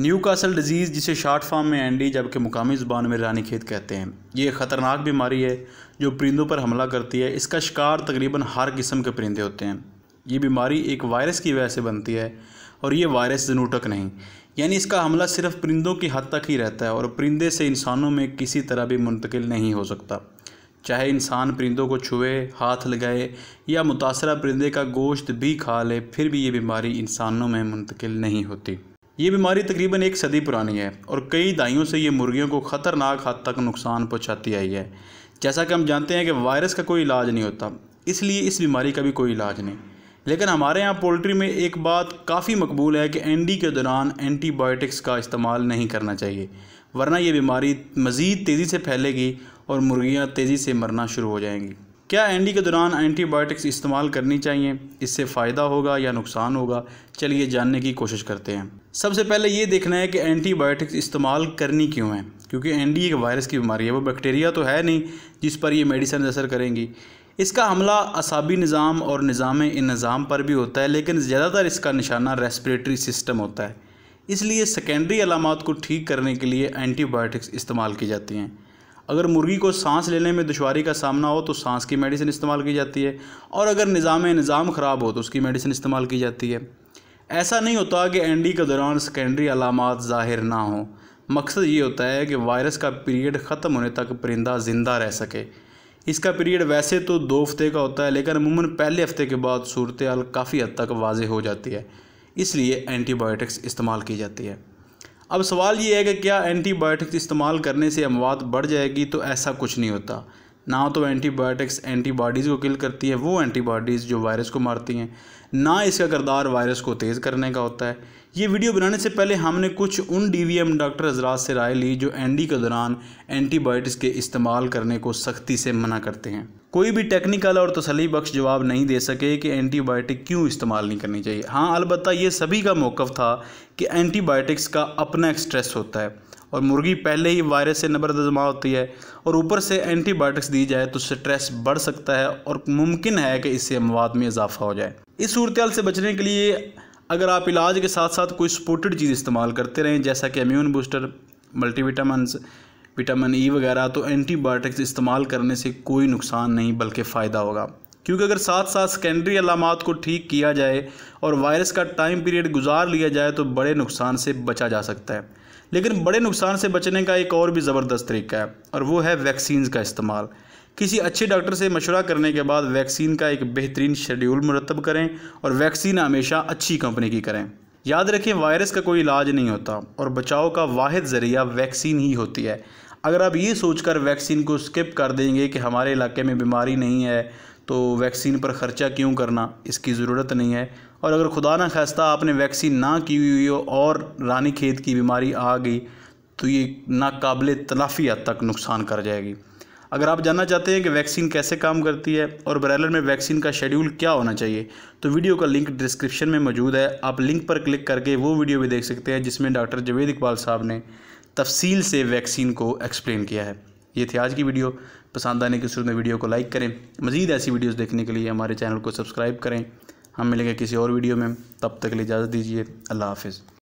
new Newcastle disease जिसे short form में ND जबकि मुकामी ज़ुबान में रानी खेत कहते हैं ये ख़तरनाक बीमारी है जो परिंदों पर हमला करती है इसका शिकार तकरीबन हर किस्म के परिंदे होते हैं ये बीमारी एक वायरस की वजह से बनती है और ये वायरस जनूटक नहीं यानी इसका हमला सिर्फ परिंदों की हद तक ही रहता है और परिंदे से इंसानों में किसी तरह भी मुंतकिल नहीं हो सकता चाहे इंसान परिंदों को छुए हाथ लगाए या मुतासरा परिंदे का गोश्त भी खा ले फिर भी ये बीमारी इंसानों में मुंतकिल नहीं होती ये बीमारी तकरीबन एक सदी पुरानी है और कई दाइयों से ये मुर्गियों को ख़तरनाक हद तक नुकसान पहुँचाती आई है जैसा कि हम जानते हैं कि वायरस का कोई इलाज नहीं होता इसलिए इस बीमारी का भी कोई इलाज नहीं लेकिन हमारे यहाँ पोल्ट्री में एक बात काफ़ी मकबूल है कि एंडी के दौरान एंटीबायोटिक्स का इस्तेमाल नहीं करना चाहिए वरना ये बीमारी मज़ीद तेज़ी से फैलेगी और मुर्गियाँ तेज़ी से मरना शुरू हो जाएंगी क्या एंडी के दौरान एंटीबायोटिक्स इस्तेमाल करनी चाहिए इससे फ़ायदा होगा या नुकसान होगा चलिए जानने की कोशिश करते हैं सबसे पहले ये देखना है कि एंटीबायोटिक्स इस्तेमाल करनी क्यों है क्योंकि एन एक वायरस की बीमारी है वो बैक्टीरिया तो है नहीं जिस पर ये मेडिसन असर करेंगी इसका हमला असाबी निज़ाम और निज़ाम इनज़ाम पर भी होता है लेकिन ज़्यादातर इसका निशाना रेस्परेटरी सिस्टम होता है इसलिए सेकेंडरी अलामत को ठीक करने के लिए एंटीबायोटिक्स इस्तेमाल की जाती हैं अगर मुर्गी को सांस लेने में दुशारी का सामना हो तो सांस की मेडिसिन इस्तेमाल की जाती है और अगर निज़ाम निज़ाम ख़राब हो तो उसकी मेडिसिन इस्तेमाल की जाती है ऐसा नहीं होता कि डी के दौरान सेकेंडरी अलामत ज़ाहिर ना हों मकसद ये होता है कि वायरस का पीरियड ख़त्म होने तक परिंदा ज़िंदा रह सके इसका पीरियड वैसे तो दो हफ्ते का होता है लेकिन अमूमन पहले हफ्ते के बाद सूरत हाल काफ़ी हद तक वाज हो जाती है इसलिए एंटीबायोटिक्स इस्तेमाल की जाती है अब सवाल ये है कि क्या एंटीबायोटिक्स इस्तेमाल करने से अमवात बढ़ जाएगी तो ऐसा कुछ नहीं होता ना तो एंटीबायोटिक्स एंटीबॉडीज़ को किल करती है वो एंटीबॉडीज़ जो वायरस को मारती हैं ना इसका करदार वायरस को तेज़ करने का होता है ये वीडियो बनाने से पहले हमने कुछ उन डीवीएम डॉक्टर हजरात से राय ली जो एंडी के दौरान एंटीबायोटिक्स के इस्तेमाल करने को सख्ती से मना करते हैं कोई भी टेक्निकल और तसली बख्श जवाब नहीं दे सके कि एंटीबायोटिक क्यों इस्तेमाल नहीं करनी चाहिए हाँ अलबत्त ये सभी का मौक़ था कि एंटीबायोटिक्स का अपना एक स्ट्रेस होता है और मुर्गी पहले ही वायरस से नबरद जमा होती है और ऊपर से एंटीबायोटिक्स दी जाए तो स्ट्रेस बढ़ सकता है और मुमकिन है कि इससे मवाद में इजाफा हो जाए इस सूरत से बचने के लिए अगर आप इलाज के साथ साथ कोई सपोर्टेड चीज़ इस्तेमाल करते रहें जैसा कि immune booster multivitamin vitamin E वगैरह तो एंटीबायोटिक्स इस्तेमाल करने से कोई नुकसान नहीं बल्कि फ़ायदा होगा क्योंकि अगर साथ साथ सेकेंडरी अलामत को ठीक किया जाए और वायरस का टाइम पीरियड गुजार लिया जाए तो बड़े नुकसान से बचा जा सकता है लेकिन बड़े नुकसान से बचने का एक और भी ज़बरदस्त तरीका है और वो है वैक्सीन का इस्तेमाल किसी अच्छे डॉक्टर से मशवरा करने के बाद वैक्सीन का एक बेहतरीन शेड्यूल मुरतब करें और वैक्सीन हमेशा अच्छी कंपनी की करें याद रखें वायरस का कोई इलाज नहीं होता और बचाव का वाद ज़रिया वैक्सीन ही होती है अगर आप ये सोचकर वैक्सीन को स्किप कर देंगे कि हमारे इलाके में बीमारी नहीं है तो वैक्सीन पर ख़र्चा क्यों करना इसकी ज़रूरत नहीं है और अगर खुदा ना खास्ता आपने वैक्सीन ना की हुई हो और रानी खेत की बीमारी आ गई तो ये नाकबिल तलाफ़ी हद तक नुकसान कर जाएगी अगर आप जानना चाहते हैं कि वैक्सीन कैसे काम करती है और बरैलर में वैक्सीन का शेड्यूल क्या होना चाहिए तो वीडियो का लिंक डिस्क्रिप्शन में मौजूद है आप लिंक पर क्लिक करके वो वीडियो भी देख सकते हैं जिसमें डॉक्टर जवेद इकबाल साहब ने तफसील से वैक्सीन को एक्सप्लेन किया है ये थी आज की वीडियो पसंद आने की सूरत में वीडियो को लाइक करें मज़ीद ऐसी वीडियोस देखने के लिए हमारे चैनल को सब्सक्राइब करें हम मिलेंगे किसी और वीडियो में तब तक के लिए इजाज़त दीजिए अल्लाह हाफिज़